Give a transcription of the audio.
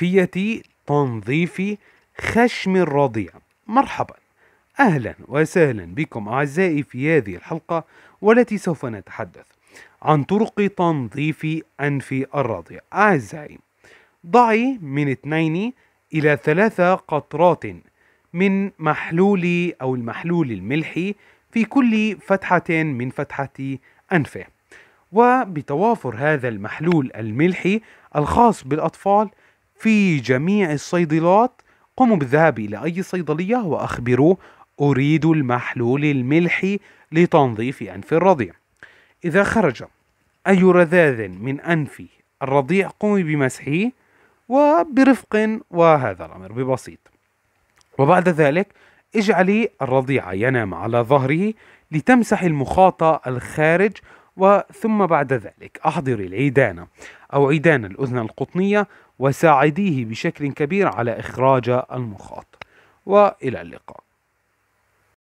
كيفية تنظيف خشم الرضيع مرحبا أهلا وسهلا بكم أعزائي في هذه الحلقة والتي سوف نتحدث عن طرق تنظيف أنف الرضيع أعزائي ضعي من 2 إلى 3 قطرات من محلول أو المحلول الملحي في كل فتحة من فتحة أنفه وبتوافر هذا المحلول الملحي الخاص بالأطفال في جميع الصيدلات قوموا بالذهاب إلى أي صيدلية وأخبروا أريد المحلول الملحي لتنظيف أنف الرضيع إذا خرج أي رذاذ من أنف الرضيع قومي بمسحه وبرفق وهذا الأمر ببسيط وبعد ذلك اجعلي الرضيع ينام على ظهره لتمسح المخاطة الخارج وثم بعد ذلك أحضري العيدان أو عيدان الأذن القطنية وساعديه بشكل كبير على إخراج المخاط وإلى اللقاء